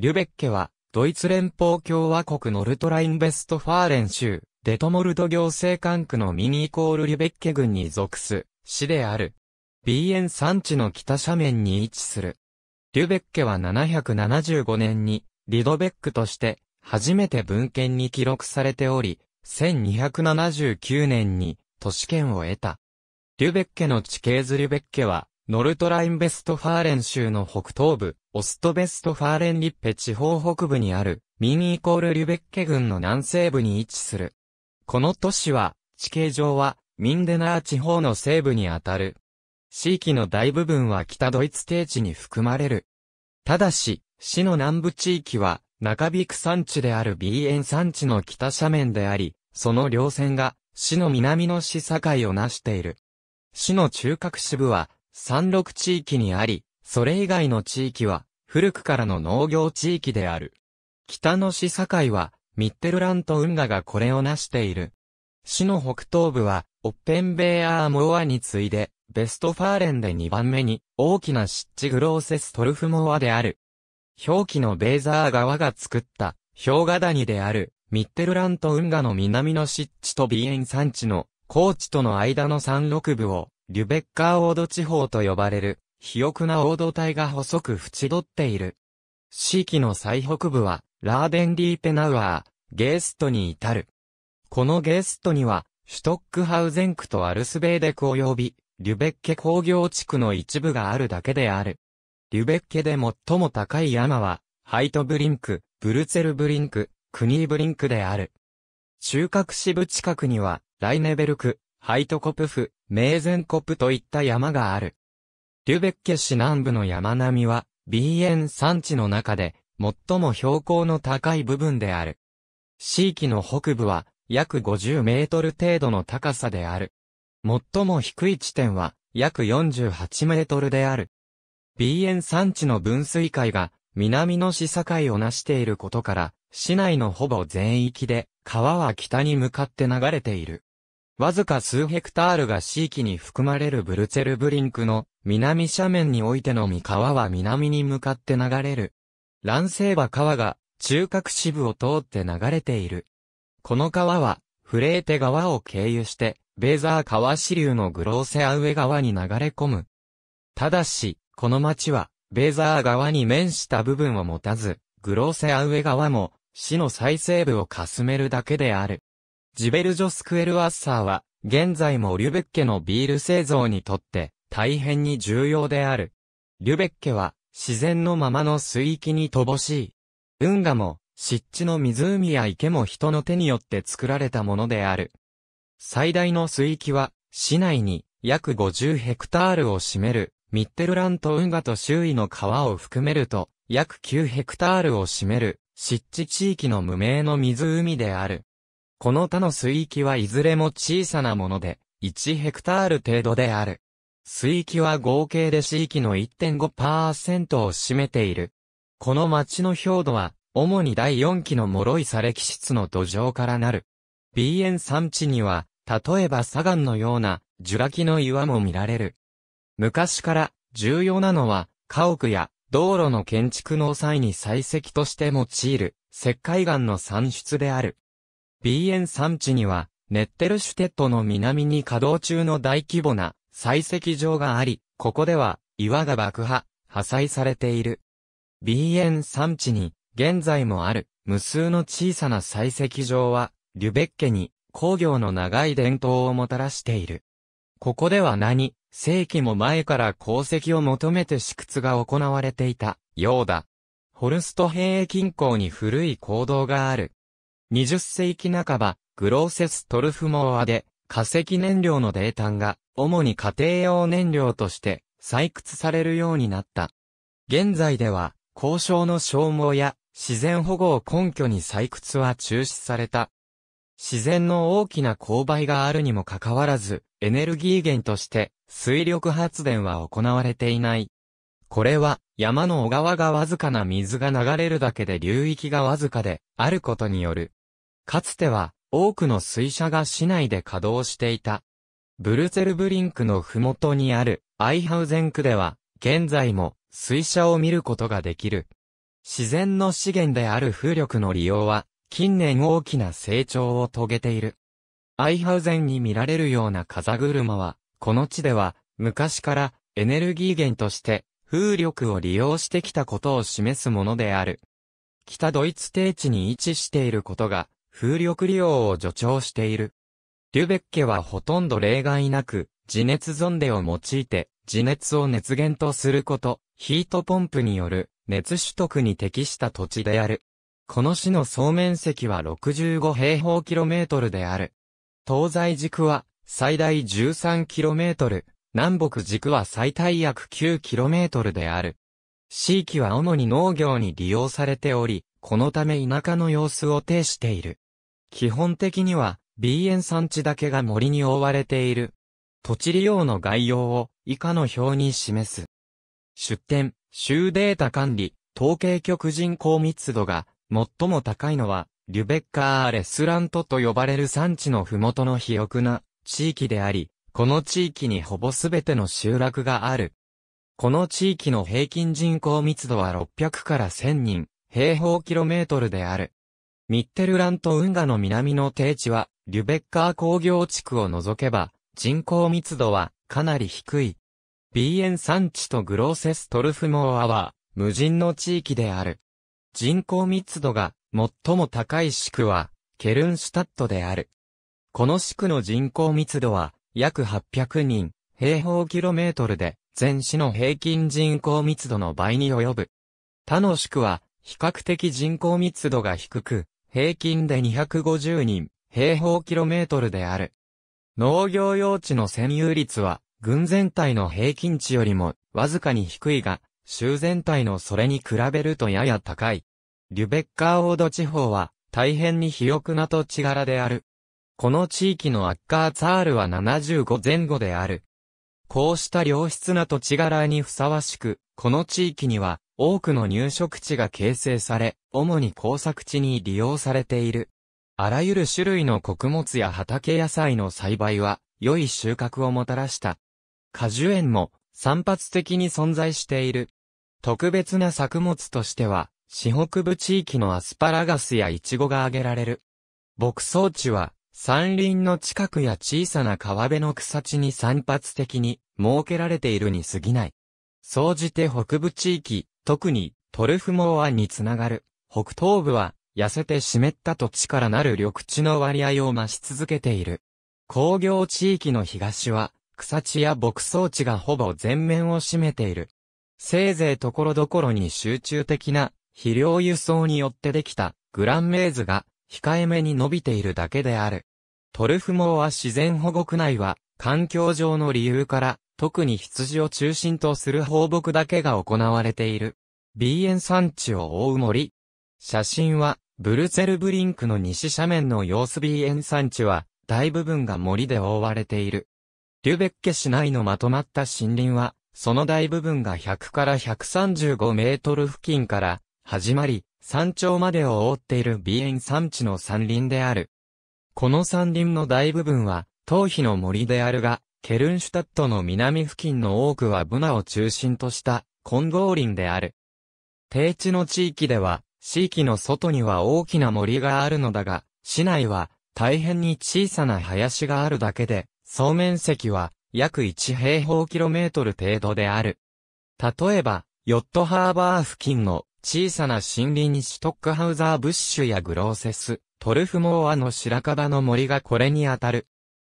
リュベッケは、ドイツ連邦共和国ノルトラインベストファーレン州、デトモルド行政管区のミニイコールリュベッケ郡に属す、市である。ビーエン山地の北斜面に位置する。リュベッケは775年に、リドベックとして、初めて文献に記録されており、1279年に、都市圏を得た。リュベッケの地形図リュベッケは、ノルトラインベストファーレン州の北東部、オストベストファーレンリッペ地方北部にある、ミンイコールリュベッケ郡の南西部に位置する。この都市は、地形上は、ミンデナー地方の西部にあたる。地域の大部分は北ドイツ低地に含まれる。ただし、市の南部地域は、中ビク山地であるビーエン山地の北斜面であり、その両線が、市の南の市境を成している。市の中核支部は、山麓地域にあり、それ以外の地域は、古くからの農業地域である。北の市境は、ミッテルラント運河がこれを成している。市の北東部は、オッペンベーアーモアに次いで、ベストファーレンで2番目に、大きな湿地グローセストルフモアである。表記のベーザー川が作った、氷河谷である、ミッテルラント運河の南の湿地とビエン山地の、高地との間の山麓部を、リュベッカーオード地方と呼ばれる、肥沃な黄土帯が細く縁取っている。四季の最北部は、ラーデンディーペナウアー、ゲーストに至る。このゲーストには、シュトックハウゼンクとアルスベーデク及び、リュベッケ工業地区の一部があるだけである。リュベッケで最も高い山は、ハイトブリンク、ブルツェルブリンク、クニーブリンクである。中核支部近くには、ライネベルク、ハイトコプフ、メーゼンコプといった山がある。リュベッケ市南部の山並みは、BN 山地の中で、最も標高の高い部分である。地域の北部は、約50メートル程度の高さである。最も低い地点は、約48メートルである。BN 山地の分水海が、南の市境を成していることから、市内のほぼ全域で、川は北に向かって流れている。わずか数ヘクタールが地域に含まれるブルツェルブリンクの南斜面においてのみ川は南に向かって流れる。乱世は川が中核支部を通って流れている。この川はフレーテ川を経由してベーザー川支流のグローセアウェ川に流れ込む。ただし、この町はベーザー川に面した部分を持たず、グローセアウェ川も市の最西部をかすめるだけである。ジベルジョスクエルアッサーは、現在もリュベッケのビール製造にとって大変に重要である。リュベッケは自然のままの水域に乏しい。運河も湿地の湖や池も人の手によって作られたものである。最大の水域は市内に約50ヘクタールを占めるミッテルラント運河と周囲の川を含めると約9ヘクタールを占める湿地地域の無名の湖である。この他の水域はいずれも小さなもので、1ヘクタール程度である。水域は合計で市域の1.5%を占めている。この町の表土は、主に第4期の脆い砂礫質の土壌からなる。鼻炎産地には、例えば砂岩のような、ジュラの岩も見られる。昔から、重要なのは、家屋や、道路の建築の際に採石として用いる、石灰岩の産出である。BN エ山地には、ネッテルシュテットの南に稼働中の大規模な採石場があり、ここでは岩が爆破、破砕されている。BN エ山地に現在もある無数の小さな採石場は、リュベッケに工業の長い伝統をもたらしている。ここでは何、世紀も前から鉱石を求めて試掘が行われていたようだ。ホルスト平均近郊に古い坑道がある20世紀半ば、グローセストルフモアで、化石燃料の泥炭が、主に家庭用燃料として、採掘されるようになった。現在では、交渉の消耗や、自然保護を根拠に採掘は中止された。自然の大きな勾配があるにもかかわらず、エネルギー源として、水力発電は行われていない。これは、山の小川がわずかな水が流れるだけで流域がわずかで、あることによる。かつては、多くの水車が市内で稼働していた。ブルェルブリンクのふもとにある、アイハウゼン区では、現在も、水車を見ることができる。自然の資源である風力の利用は、近年大きな成長を遂げている。アイハウゼンに見られるような風車は、この地では、昔からエネルギー源として風力を利用してきたことを示すものである。北ドイツ低地に位置していることが風力利用を助長している。リュベッケはほとんど例外なく、自熱ゾンデを用いて、自熱を熱源とすること、ヒートポンプによる熱取得に適した土地である。この市の総面積は65平方キロメートルである。東西軸は最大13キロメートル、南北軸は最大約9キロメートルである。地域は主に農業に利用されており、このため田舎の様子を呈している。基本的には、B 園産地だけが森に覆われている。土地利用の概要を以下の表に示す。出展、州データ管理、統計局人口密度が最も高いのは、リュベッカー・レスラントと呼ばれる産地の麓の肥沃な地域であり、この地域にほぼすべての集落がある。この地域の平均人口密度は600から1000人、平方キロメートルである。ミッテルラント運河の南の低地は、リュベッカー工業地区を除けば、人口密度はかなり低い。ビーエン山地とグローセストルフモアは、無人の地域である。人口密度が最も高い地区は、ケルンシュタットである。この地区の人口密度は、約800人、平方キロメートルで、全市の平均人口密度の倍に及ぶ。他の地区は、比較的人口密度が低く、平均で250人、平方キロメートルである。農業用地の占有率は、軍全体の平均値よりも、わずかに低いが、州全体のそれに比べるとやや高い。リュベッカーオード地方は、大変に肥沃な土地柄である。この地域のアッカーツァールは75前後である。こうした良質な土地柄にふさわしく、この地域には、多くの入植地が形成され、主に工作地に利用されている。あらゆる種類の穀物や畑野菜の栽培は、良い収穫をもたらした。果樹園も散発的に存在している。特別な作物としては、四北部地域のアスパラガスやイチゴが挙げられる。牧草地は、山林の近くや小さな川辺の草地に散発的に設けられているに過ぎない。総じて北部地域、特にトルフモアにつながる北東部は痩せて湿った土地からなる緑地の割合を増し続けている。工業地域の東は草地や牧草地がほぼ全面を占めている。せいぜいところどころに集中的な肥料輸送によってできたグランメーズが控えめに伸びているだけである。トルフモア自然保護区内は環境上の理由から特に羊を中心とする放牧だけが行われている。ビーエン山地を覆う森。写真は、ブルツェルブリンクの西斜面の様子ビーエン山地は、大部分が森で覆われている。リュベッケ市内のまとまった森林は、その大部分が100から135メートル付近から始まり、山頂までを覆っているビエン山地の山林である。この山林の大部分は、頭皮の森であるが、ケルンシュタットの南付近の多くはブナを中心としたコンーリンである。低地の地域では、地域の外には大きな森があるのだが、市内は大変に小さな林があるだけで、総面積は約1平方キロメートル程度である。例えば、ヨットハーバー付近の小さな森林にシュトックハウザーブッシュやグローセス、トルフモーアの白樺の森がこれにあたる。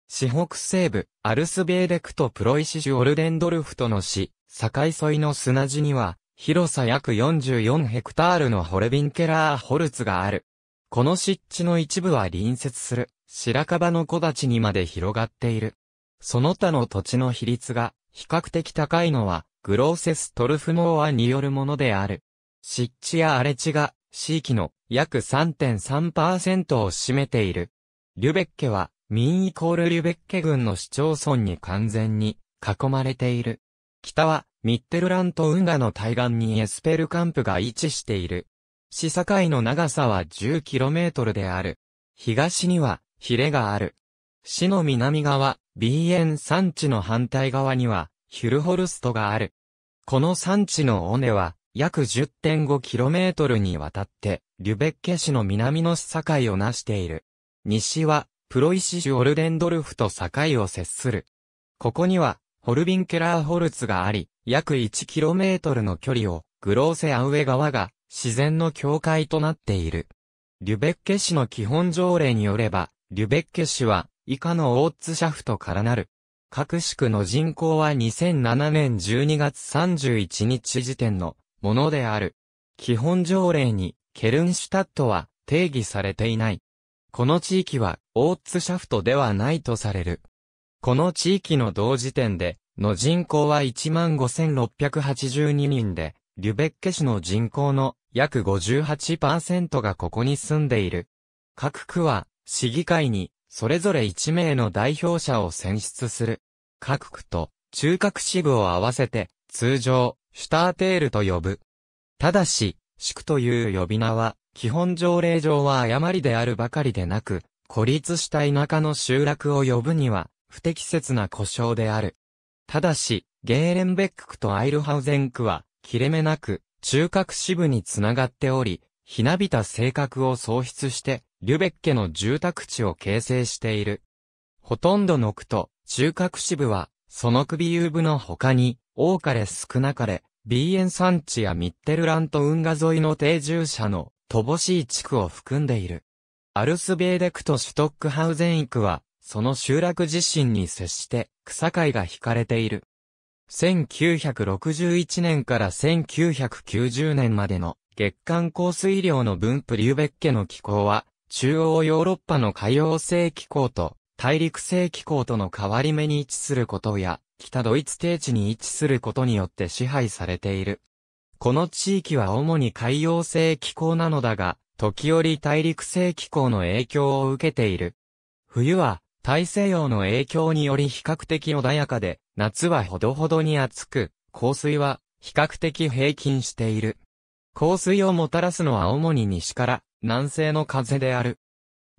四北西部、アルスベーレクトプロイシシュオルデンドルフとの市、境沿いの砂地には、広さ約44ヘクタールのホレビンケラーホルツがある。この湿地の一部は隣接する、白樺の木立にまで広がっている。その他の土地の比率が、比較的高いのは、グローセストルフモアによるものである。湿地や荒れ地が、地域の約3.3%を占めている。リュベッケは、民イコールリュベッケ郡の市町村に完全に囲まれている。北はミッテルラント運河の対岸にエスペルカンプが位置している。市境の長さは 10km である。東にはヒレがある。市の南側、ビーエン山地の反対側にはヒュルホルストがある。この山地の尾根は約 10.5km にわたってリュベッケ市の南の市境をなしている。西はプロイシシュ・オルデンドルフと境を接する。ここには、ホルビンケラーホルツがあり、約 1km の距離を、グローセアウェ川が、自然の境界となっている。リュベッケ市の基本条例によれば、リュベッケ市は、以下のオーツシャフトからなる。各市区の人口は2007年12月31日時点のものである。基本条例に、ケルンシュタットは定義されていない。この地域は、オーツシャフトではないとされる。この地域の同時点で、の人口は15,682人で、リュベッケ市の人口の約58%がここに住んでいる。各区は、市議会に、それぞれ1名の代表者を選出する。各区と、中核支部を合わせて、通常、シュターテールと呼ぶ。ただし、市区という呼び名は、基本条例上は誤りであるばかりでなく、孤立した田舎の集落を呼ぶには、不適切な故障である。ただし、ゲーレンベック区とアイルハウゼン区は、切れ目なく、中核支部につながっており、ひなびた性格を喪失して、リュベッケの住宅地を形成している。ほとんどの区と中核支部は、その首遊部の他に、多かれ少なかれ、ビーエン山地やミッテルラント運河沿いの定住者の乏しい地区を含んでいる。アルスベーデクとシュトックハウゼンイクは、その集落地震に接して草海が引かれている。1961年から1990年までの月間降水量の分布リューベッケの気候は、中央ヨーロッパの海洋性気候と大陸性気候との変わり目に位置することや、北ドイツ低地に位置することによって支配されている。この地域は主に海洋性気候なのだが、時折大陸性気候の影響を受けている。冬は大西洋の影響により比較的穏やかで、夏はほどほどに暑く、降水は比較的平均している。降水をもたらすのは主に西から南西の風である。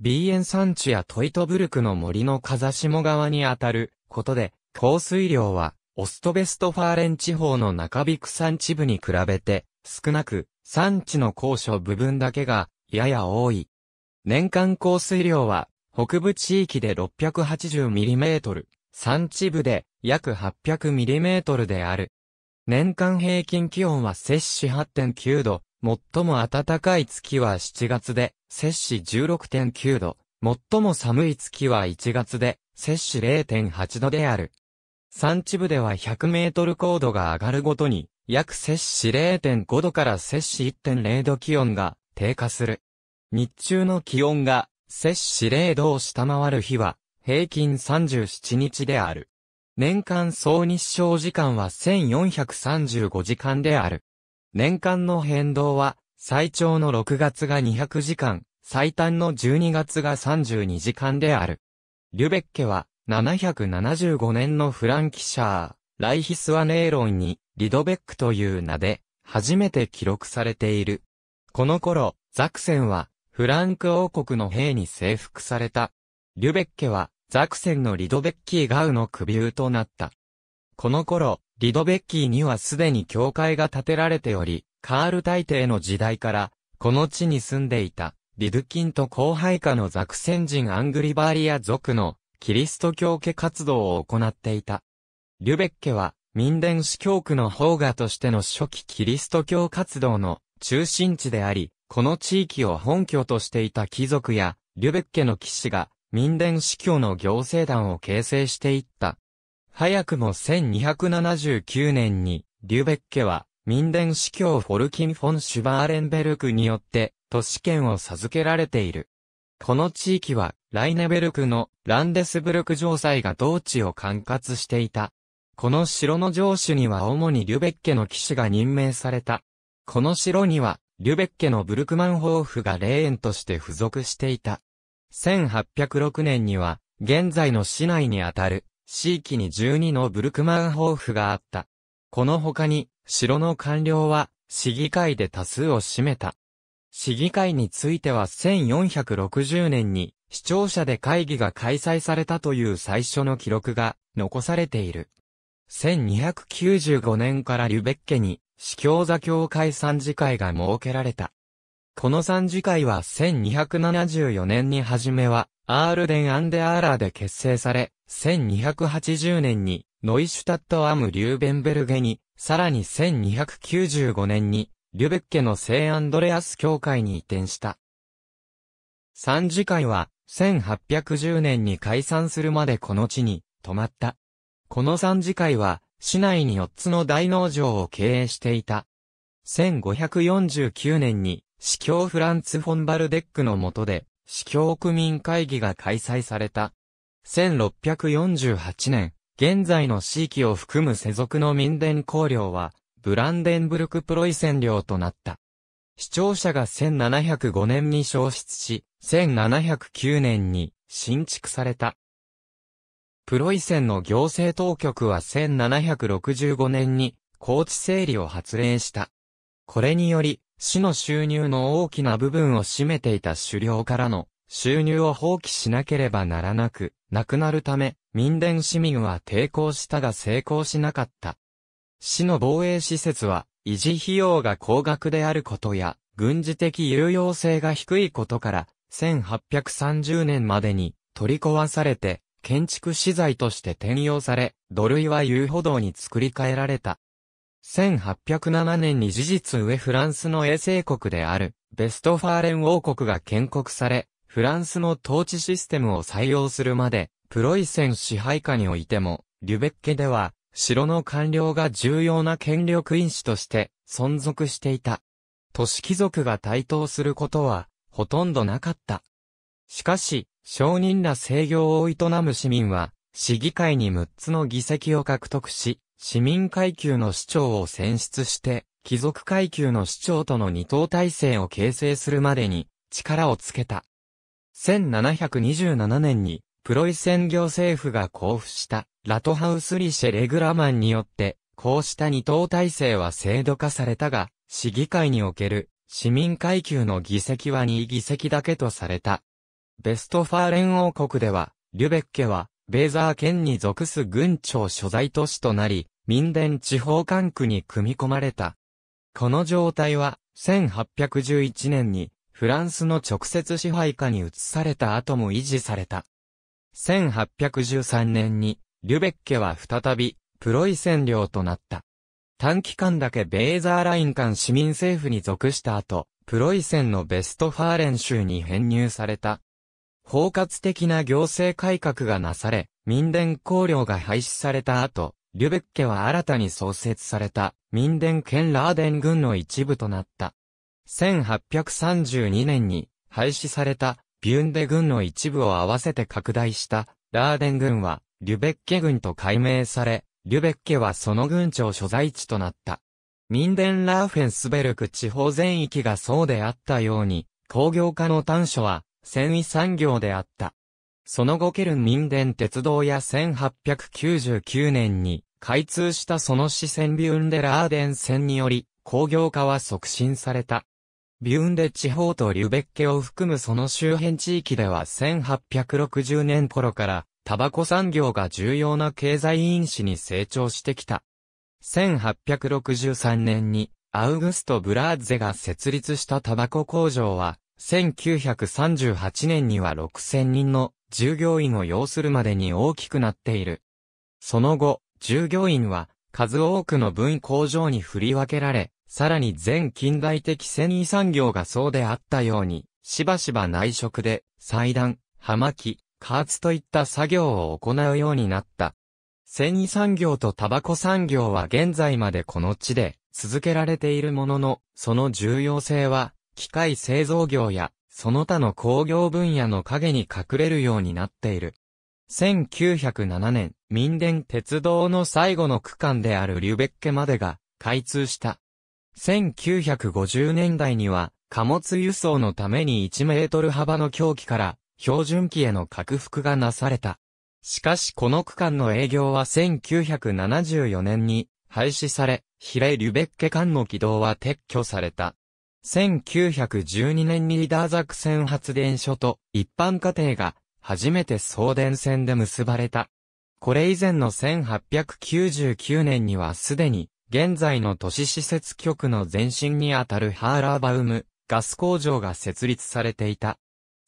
ビーエン山地やトイトブルクの森の風下側にあたることで、降水量はオストベストファーレン地方の中ビク山地部に比べて、少なく、山地の高所部分だけが、やや多い。年間降水量は、北部地域で 680mm、山地部で約 800mm である。年間平均気温は摂氏8.9度、最も暖かい月は7月で、摂氏16.9度、最も寒い月は1月で、摂氏0.8度である。産地部では100メートル高度が上がるごとに、約摂氏0.5度から摂氏1.0度気温が低下する。日中の気温が摂氏0度を下回る日は、平均37日である。年間総日照時間は1435時間である。年間の変動は、最長の6月が200時間、最短の12月が32時間である。リュベッケは、775年のフランキシャー、ライヒスワネーロンに、リドベックという名で、初めて記録されている。この頃、ザクセンは、フランク王国の兵に征服された。リュベッケは、ザクセンのリドベッキー・ガウの首輸となった。この頃、リドベッキーにはすでに教会が建てられており、カール大帝の時代から、この地に住んでいた、リドキンと後輩下のザクセン人アングリバーリア族のキリスト教家活動を行っていた。リュベッケは、民伝司教区の方画としての初期キリスト教活動の中心地であり、この地域を本拠としていた貴族や、リュベッケの騎士が、民伝司教の行政団を形成していった。早くも1279年に、リュベッケは、民伝司教フォルキン・フォン・シュバーレンベルクによって、都市圏を授けられている。この地域はライネベルクのランデスブルク城塞が同地を管轄していた。この城の城主には主にリュベッケの騎士が任命された。この城には、リュベッケのブルクマンホーフが霊園として付属していた。1806年には、現在の市内にあたる、地域に12のブルクマンホーフがあった。この他に、城の官僚は、市議会で多数を占めた。市議会については1460年に、視聴者で会議が開催されたという最初の記録が残されている。1295年からリュベッケに、司教座協会参事会が設けられた。この参事会は1274年に初めは、アールデン・アンデ・アーラーで結成され、1280年に、ノイシュタット・アム・リューベンベルゲに、さらに1295年に、リュベッケの聖アンドレアス教会に移転した。参事会は、1810年に解散するまでこの地に泊まった。この三次会は、市内に4つの大農場を経営していた。1549年に、司教フランツ・フォンバルデックの下で、司教区民会議が開催された。1648年、現在の地域を含む世俗の民伝公領は、ブランデンブルクプロイセン領となった。視聴者が1705年に消失し、1709年に新築された。プロイセンの行政当局は1765年に高地整理を発令した。これにより、市の収入の大きな部分を占めていた狩猟からの収入を放棄しなければならなく、なくなるため、民伝市民は抵抗したが成功しなかった。市の防衛施設は、維持費用が高額であることや、軍事的有用性が低いことから、1830年までに取り壊されて、建築資材として転用され、土塁は遊歩道に作り変えられた。1807年に事実上フランスの衛星国である、ベストファーレン王国が建国され、フランスの統治システムを採用するまで、プロイセン支配下においても、リュベッケでは、城の官僚が重要な権力因子として存続していた。都市貴族が台頭することはほとんどなかった。しかし、商人ら制御を営む市民は、市議会に6つの議席を獲得し、市民階級の市長を選出して、貴族階級の市長との二党体制を形成するまでに力をつけた。1727年にプロイセン行政府が交付したラトハウス・リシェ・レグラマンによって、こうした二党体制は制度化されたが、市議会における市民階級の議席は2議席だけとされた。ベストファーレン王国では、リュベッケは、ベーザー県に属す郡庁所在都市となり、民伝地方管区に組み込まれた。この状態は、1811年に、フランスの直接支配下に移された後も維持された。1813年に、リュベッケは再び、プロイセン領となった。短期間だけベーザーライン間市民政府に属した後、プロイセンのベストファーレン州に編入された。包括的な行政改革がなされ、民伝公領が廃止された後、リュベッケは新たに創設された民伝県ラーデン軍の一部となった。1832年に廃止されたビュンデ軍の一部を合わせて拡大したラーデン軍はリュベッケ軍と改名され、リュベッケはその軍庁所在地となった。ミンデンラーフェンスベルク地方全域がそうであったように、工業化の端緒は、繊維産業であった。その後ケルンミンデン鉄道や1899年に開通したその支線ビュンデラーデン線により工業化は促進された。ビュンデ地方とリュベッケを含むその周辺地域では1860年頃からタバコ産業が重要な経済因子に成長してきた。1863年に、アウグスト・ブラーゼが設立したタバコ工場は、1938年には6000人の従業員を要するまでに大きくなっている。その後、従業員は数多くの分工場に振り分けられ、さらに全近代的繊維産業がそうであったように、しばしば内職で、裁断、葉巻、加圧といった作業を行うようになった。繊維産業とタバコ産業は現在までこの地で続けられているものの、その重要性は、機械製造業や、その他の工業分野の影に隠れるようになっている。1907年、民電鉄道の最後の区間であるリュベッケまでが開通した。1950年代には、貨物輸送のために1メートル幅の凶器から標準機への拡幅がなされた。しかしこの区間の営業は1974年に廃止され、ヒレ・リュベッケ間の軌道は撤去された。1912年にーダーザク線発電所と一般家庭が初めて送電線で結ばれた。これ以前の1899年にはすでに現在の都市施設局の前身にあたるハーラーバウムガス工場が設立されていた。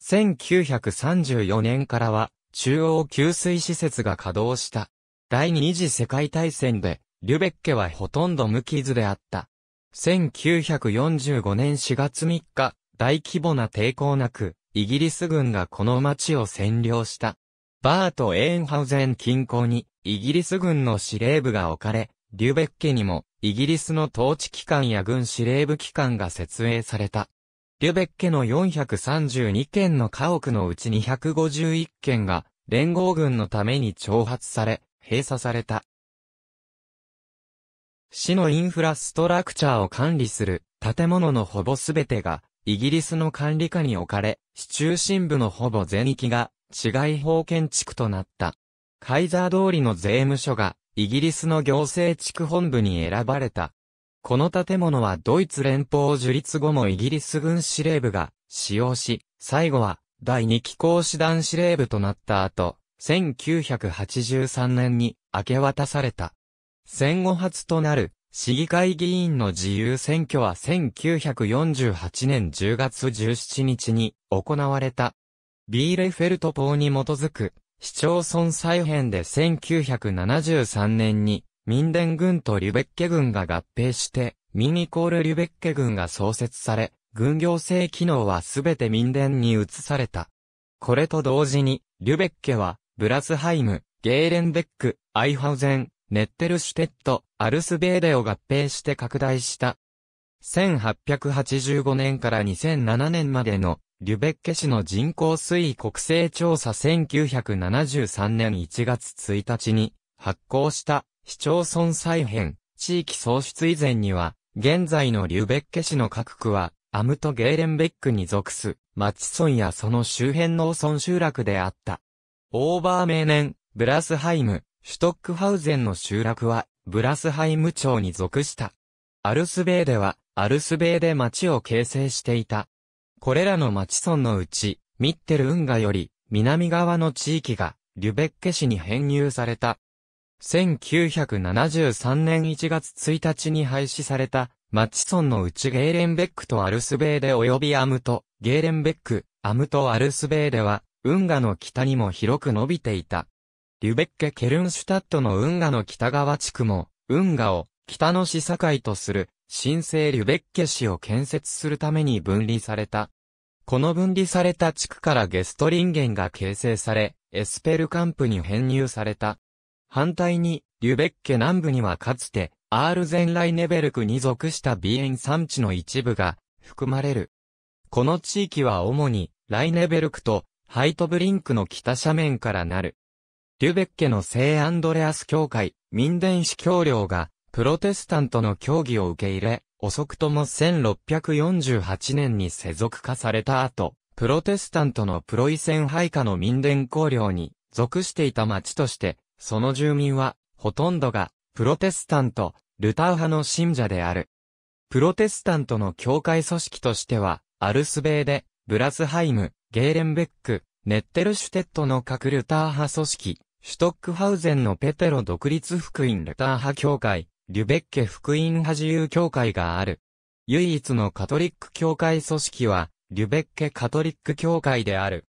1934年からは中央給水施設が稼働した。第二次世界大戦でリュベッケはほとんど無傷であった。1945年4月3日、大規模な抵抗なく、イギリス軍がこの町を占領した。バート・エーンハウゼン近郊に、イギリス軍の司令部が置かれ、リュベッケにも、イギリスの統治機関や軍司令部機関が設営された。リュベッケの432件の家屋のうち251件が連合軍のために挑発され、閉鎖された。市のインフラストラクチャーを管理する建物のほぼすべてがイギリスの管理下に置かれ、市中心部のほぼ全域が市街法建築となった。カイザー通りの税務署がイギリスの行政地区本部に選ばれた。この建物はドイツ連邦樹立後もイギリス軍司令部が使用し、最後は第二機構師団司令部となった後、1983年に明け渡された。戦後初となる市議会議員の自由選挙は1948年10月17日に行われた。ビーレフェルト法に基づく市町村再編で1973年にミンデン軍とリュベッケ軍が合併して、ミンイコールリュベッケ軍が創設され、軍行政機能はすべて民伝に移された。これと同時に、リュベッケは、ブラスハイム、ゲーレンベック、アイハウゼン、ネッテルシュテット、アルスベーデを合併して拡大した。1885年から2007年までの、リュベッケ市の人口推移国勢調査1973年1月1日に、発行した市町村再編、地域創出以前には、現在のリュベッケ市の各区は、アムト・ゲーレンベックに属す、マチやその周辺農村集落であった。オーバー名年、ブラスハイム、シュトックハウゼンの集落は、ブラスハイム町に属した。アルスベーでは、アルスベーで町を形成していた。これらの町村のうち、ミッテル運河より、南側の地域が、リュベッケ市に編入された。1973年1月1日に廃止された、マッチソンのうちゲーレンベックとアルスベーデ及びアムト、ゲーレンベック、アムトアルスベーデは、運河の北にも広く伸びていた。リュベッケ・ケルンシュタットの運河の北側地区も、運河を北の市境とする、新生リュベッケ市を建設するために分離された。この分離された地区からゲストリンゲンが形成され、エスペルカンプに編入された。反対に、リュベッケ南部にはかつて、アールゼンライネベルクに属したビエン山地の一部が含まれる。この地域は主に、ライネベルクとハイトブリンクの北斜面からなる。リュベッケの聖アンドレアス教会、民伝司教領が、プロテスタントの教義を受け入れ、遅くとも1648年に世俗化された後、プロテスタントのプロイセン配下の民伝公領に属していた町としてその住民は、ほとんどが、プロテスタント、ルター派の信者である。プロテスタントの教会組織としては、アルスベーで、ブラスハイム、ゲーレンベック、ネッテルシュテットの各ルター派組織、シュトックハウゼンのペテロ独立福音ルター派教会、リュベッケ福音派自由教会がある。唯一のカトリック教会組織は、リュベッケカトリック教会である。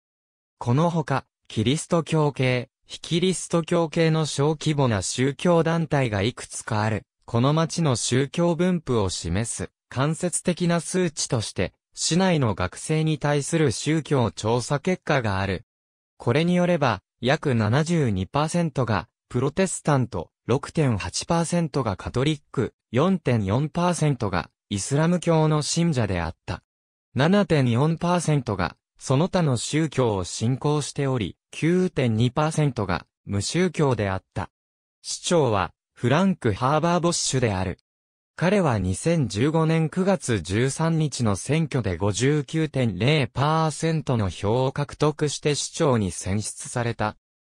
このほか、キリスト教系、キリスト教系の小規模な宗教団体がいくつかある、この町の宗教分布を示す、間接的な数値として、市内の学生に対する宗教調査結果がある。これによれば、約72%が、プロテスタント、6.8%がカトリック、4.4%が、イスラム教の信者であった。7.4%が、その他の宗教を信仰しており、9.2%が無宗教であった。市長は、フランク・ハーバー・ボッシュである。彼は2015年9月13日の選挙で59.0%の票を獲得して市長に選出された。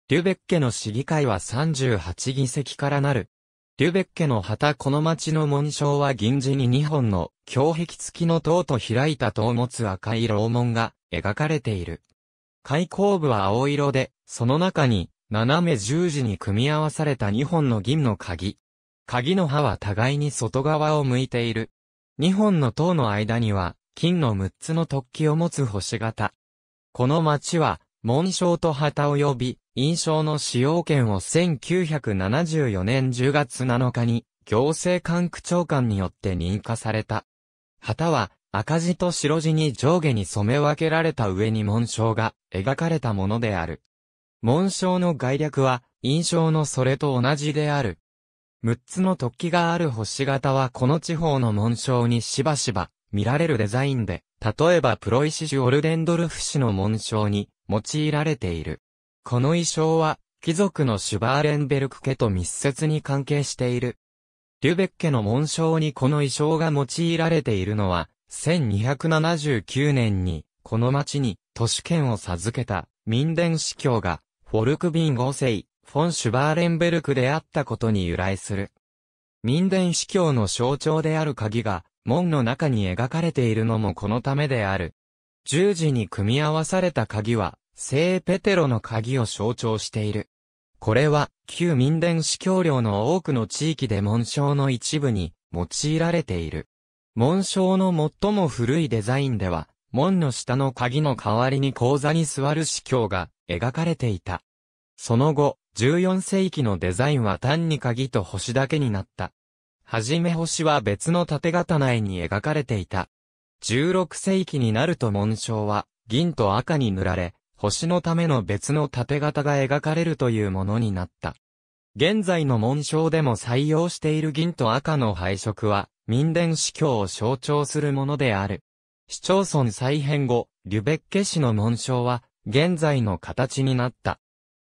リュベッケの市議会は38議席からなるリュベッケの旗この町の紋章は銀字に2本の胸壁付きの塔と開いた塔を持つ赤い楼門が描かれている。開口部は青色で、その中に斜め十字に組み合わされた2本の銀の鍵。鍵の刃は互いに外側を向いている。2本の塔の間には金の6つの突起を持つ星型。この町は紋章と旗及び印象の使用権を1974年10月7日に行政管区長官によって認可された。旗は赤字と白字に上下に染め分けられた上に紋章が描かれたものである。紋章の概略は印象のそれと同じである。6つの突起がある星型はこの地方の紋章にしばしば見られるデザインで、例えばプロイシジュ・オルデンドルフ氏の紋章に用いられている。この衣装は、貴族のシュバーレンベルク家と密接に関係している。リュベッケの紋章にこの衣装が用いられているのは、1279年に、この町に都市圏を授けた民伝司教が、フォルクビン5世、フォン・シュバーレンベルクであったことに由来する。民伝司教の象徴である鍵が、門の中に描かれているのもこのためである。十字に組み合わされた鍵は、聖ペテロの鍵を象徴している。これは、旧民伝司教領の多くの地域で紋章の一部に用いられている。紋章の最も古いデザインでは、門の下の鍵の代わりに口座に座る司教が描かれていた。その後、14世紀のデザインは単に鍵と星だけになった。はじめ星は別の縦型内に描かれていた。16世紀になると紋章は銀と赤に塗られ、星のための別の縦型が描かれるというものになった。現在の紋章でも採用している銀と赤の配色は、民伝司教を象徴するものである。市町村再編後、リュベッケ市の紋章は、現在の形になった。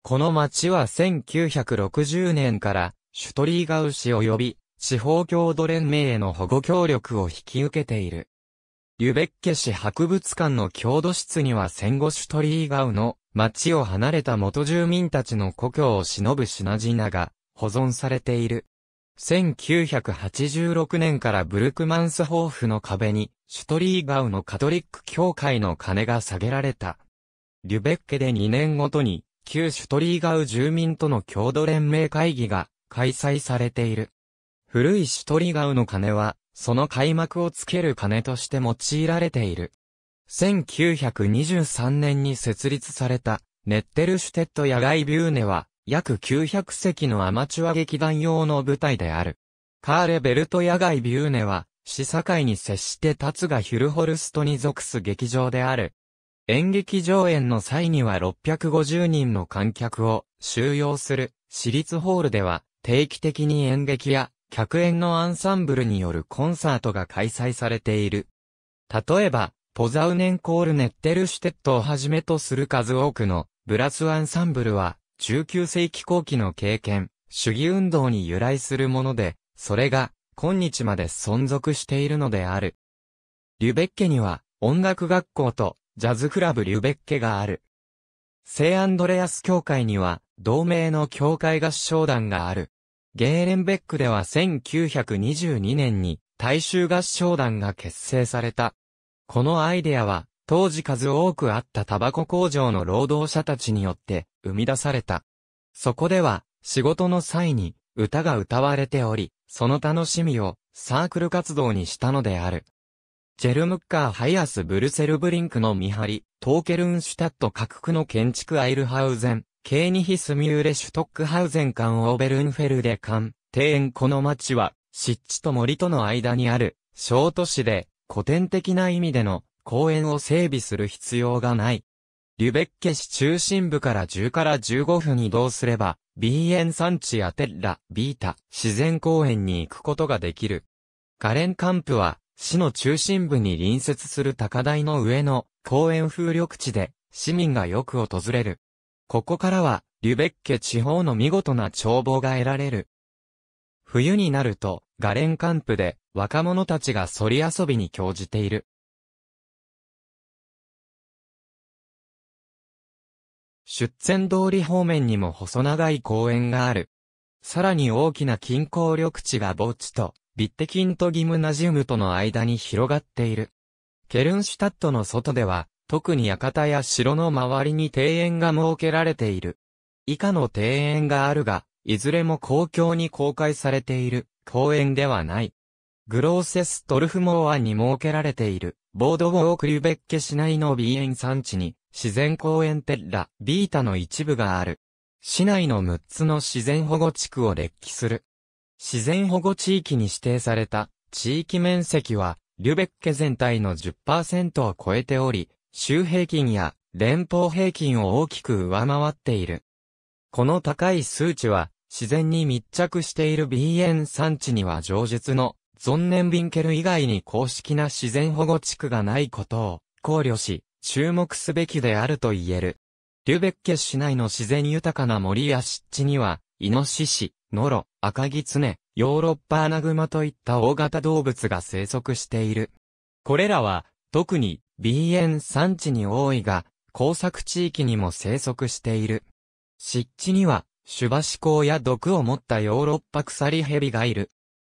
この町は1960年から、シュトリーガウ市及び、地方郷土連盟への保護協力を引き受けている。リュベッケ市博物館の郷土室には戦後シュトリーガウの町を離れた元住民たちの故郷を忍ぶ品々が保存されている。1986年からブルクマンスホーフの壁に、シュトリーガウのカトリック教会の鐘が下げられた。リュベッケで2年ごとに、旧シュトリーガウ住民との郷土連盟会議が開催されている。古いシュトリーガウの鐘は、その開幕をつける金として用いられている。1923年に設立された、ネッテルシュテット野外ビューネは、約900席のアマチュア劇団用の舞台である。カーレベルト野外ビューネは、市境に接して立つがヒュルホルストに属す劇場である。演劇上演の際には650人の観客を収容する私立ホールでは定期的に演劇や客演のアンサンブルによるコンサートが開催されている。例えば、ポザウネンコールネッテルシュテットをはじめとする数多くのブラスアンサンブルは、19世紀後期の経験、主義運動に由来するもので、それが今日まで存続しているのである。リュベッケには音楽学校とジャズクラブリュベッケがある。聖アンドレアス教会には同盟の教会合唱団がある。ゲーレンベックでは1922年に大衆合唱団が結成された。このアイデアは、当時数多くあったタバコ工場の労働者たちによって生み出された。そこでは、仕事の際に歌が歌われており、その楽しみをサークル活動にしたのである。ジェルムッカー・ハイアス・ブルセルブリンクの見張り、トーケルンシュタット各区の建築アイルハウゼン、ケーニヒスミューレシュトックハウゼン館オーベルンフェルデ館、庭園この町は、湿地と森との間にある、小都市で、古典的な意味での公園を整備する必要がない。リュベッケ市中心部から10から15分移動すれば、ビーエンン地アテッラ、ビータ、自然公園に行くことができる。ガレンカンプは、市の中心部に隣接する高台の上の公園風緑地で、市民がよく訪れる。ここからは、リュベッケ地方の見事な眺望が得られる。冬になると、ガレンカンプで、若者たちがそり遊びに興じている。出船通り方面にも細長い公園がある。さらに大きな近郊緑地が墓地と、ビッテキンとギムナジウムとの間に広がっている。ケルンシュタットの外では、特に館や城の周りに庭園が設けられている。以下の庭園があるが、いずれも公共に公開されている公園ではない。グローセストルフモアに設けられている、ボードウォークリュベッケ市内の B 園産地に、自然公園テッラ、ビータの一部がある。市内の6つの自然保護地区を列記する。自然保護地域に指定された地域面積は、リュベッケ全体の10%を超えており、州平均や連邦平均を大きく上回っている。この高い数値は、自然に密着している BN 産地には上述のゾンネンビンケル以外に公式な自然保護地区がないことを考慮し、注目すべきであると言える。リュベッケ市内の自然豊かな森や湿地には、イノシシ、ノロ、赤ギツネ、ヨーロッパアナグマといった大型動物が生息している。これらは、特に B 炎産地に多いが、耕作地域にも生息している。湿地には、シュバシコウや毒を持ったヨーロッパ鎖蛇がいる。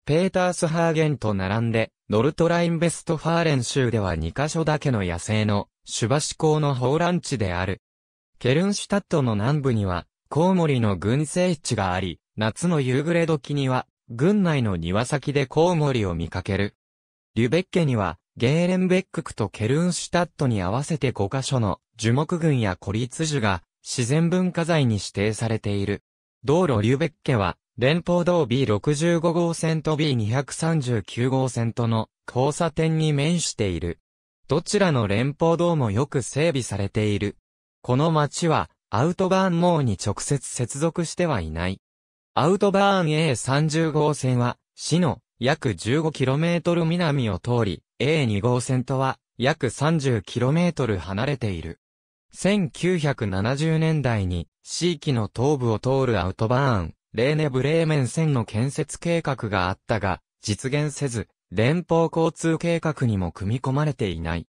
ペータースハーゲンと並んで、ノルトラインベストファーレン州では2カ所だけの野生の、シュバシコウの放卵地である。ケルンシュタットの南部には、コウモリの群生地があり、夏の夕暮れ時には、軍内の庭先でコウモリを見かける。リュベッケには、ゲーレンベッククとケルンシュタットに合わせて5カ所の樹木群や孤立樹が自然文化財に指定されている。道路リューベッケは連邦道 B65 号線と B239 号線との交差点に面している。どちらの連邦道もよく整備されている。この街はアウトバーン網に直接接続してはいない。アウトバーン A30 号線は市の約 15km 南を通り A2 号線とは約 30km 離れている。1970年代に、地域の東部を通るアウトバーン、レーネ・ブレーメン線の建設計画があったが、実現せず、連邦交通計画にも組み込まれていない。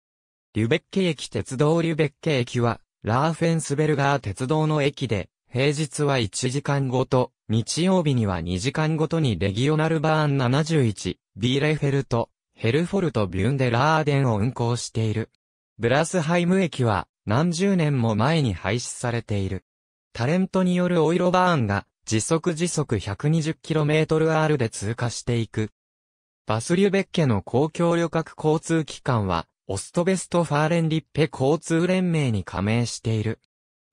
リュベッケ駅鉄道リュベッケ駅は、ラーフェンスベルガー鉄道の駅で、平日は1時間ごと、日曜日には2時間ごとにレギオナルバーン7 1ーレフェルト、ヘルフォルト・ビュンデ・ラーデンを運行している。ブラスハイム駅は何十年も前に廃止されている。タレントによるオイロバーンが時速時速 120km/h で通過していく。バスリュベッケの公共旅客交通機関は、オストベストファーレンリッペ交通連盟に加盟している。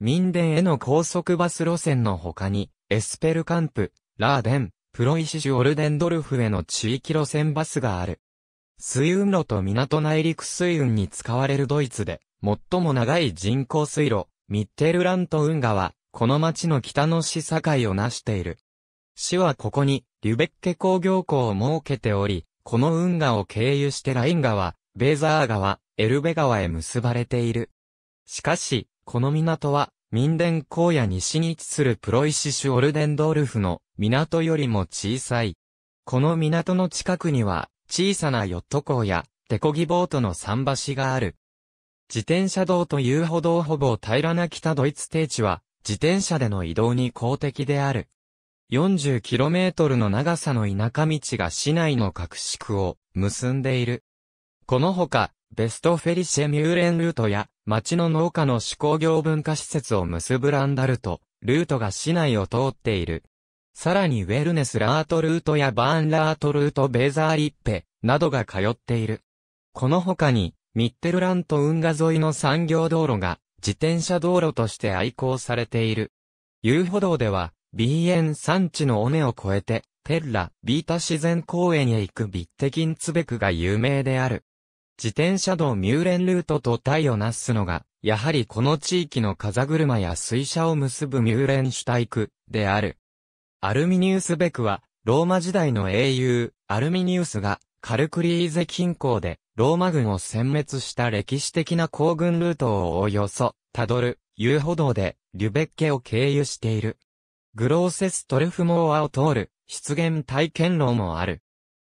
民伝への高速バス路線の他に、エスペルカンプ、ラーデン、プロイシシュオルデンドルフへの地域路線バスがある。水運路と港内陸水運に使われるドイツで、最も長い人工水路、ミッテルラント運河は、この町の北の市境を成している。市はここに、リュベッケ工業港を設けており、この運河を経由してライン川、ベーザー川、エルベ川へ結ばれている。しかし、この港は、民伝荒野西に位置するプロイシシュ・オルデンドルフの港よりも小さい。この港の近くには、小さなヨット港や、手漕ぎボートの桟橋がある。自転車道という歩道ほぼ平らな北ドイツ定地は、自転車での移動に公的である。40km の長さの田舎道が市内の各宿区を結んでいる。このほか、ベストフェリシェミューレンルートや、町の農家の手工業文化施設を結ぶランダルト、ルートが市内を通っている。さらにウェルネスラートルートやバーンラートルートベーザーリッペなどが通っている。この他に、ミッテルラント運河沿いの産業道路が自転車道路として愛好されている。遊歩道では、ビーエン山地の尾根を越えて、テッラ、ビータ自然公園へ行くビッテキンツベクが有名である。自転車道ミューレンルートと体をなすのが、やはりこの地域の風車や水車を結ぶミューレンシュタイクである。アルミニウス・ベクは、ローマ時代の英雄、アルミニウスが、カルクリーゼ近郊で、ローマ軍を殲滅した歴史的な行軍ルートをおおよそ、たどる、遊歩道で、リュベッケを経由している。グローセストルフモーアを通る、出現体験路もある。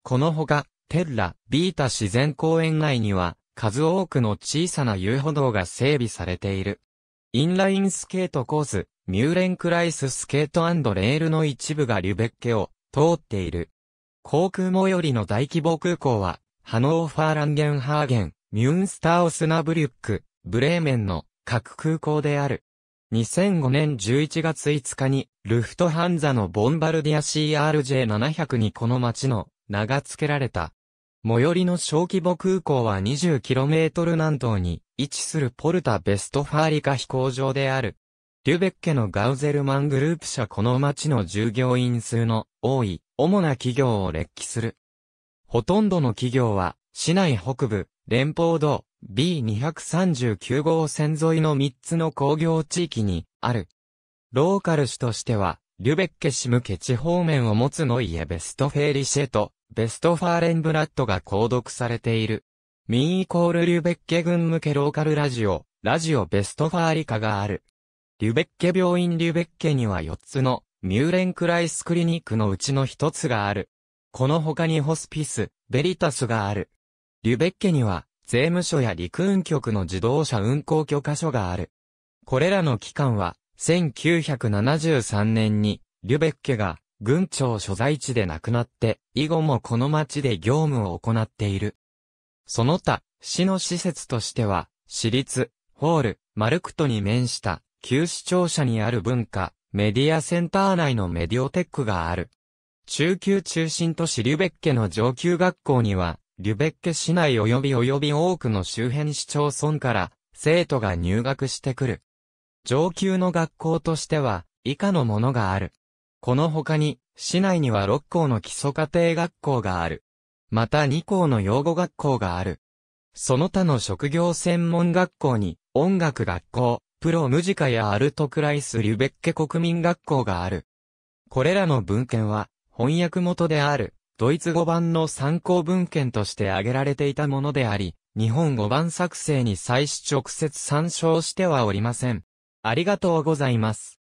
このほか、テッラ、ビータ自然公園内には、数多くの小さな遊歩道が整備されている。インラインスケートコース、ミューレンクライススケートレールの一部がリュベッケを通っている。航空最寄りの大規模空港は、ハノーファーランゲンハーゲン、ミュンスターオスナブリュック、ブレーメンの各空港である。2005年11月5日に、ルフトハンザのボンバルディア CRJ700 にこの町の名が付けられた。最寄りの小規模空港は 20km 南東に位置するポルタ・ベストファーリカ飛行場である。リュベッケのガウゼルマングループ社この町の従業員数の多い主な企業を列記する。ほとんどの企業は市内北部、連邦道 B239 号線沿いの3つの工業地域にある。ローカル市としては、リュベッケ市向け地方面を持つノイエ・ベストフェーリシェと、ベストファーレンブラッドが購読されている。ミーイコールリュベッケ軍向けローカルラジオ、ラジオベストファーリカがある。リュベッケ病院リュベッケには4つのミューレンクライスクリニックのうちの1つがある。この他にホスピス、ベリタスがある。リュベッケには税務署や陸運局の自動車運行許可書がある。これらの機関は1973年にリュベッケが軍庁所在地で亡くなって以後もこの町で業務を行っている。その他、市の施設としては、市立、ホール、マルクトに面した旧市庁舎にある文化、メディアセンター内のメディオテックがある。中級中心都市リュベッケの上級学校には、リュベッケ市内及び及び多くの周辺市町村から生徒が入学してくる。上級の学校としては以下のものがある。この他に、市内には6校の基礎家庭学校がある。また2校の養護学校がある。その他の職業専門学校に、音楽学校、プロムジカやアルトクライス・リュベッケ国民学校がある。これらの文献は、翻訳元である、ドイツ語版の参考文献として挙げられていたものであり、日本語版作成に際し直接参照してはおりません。ありがとうございます。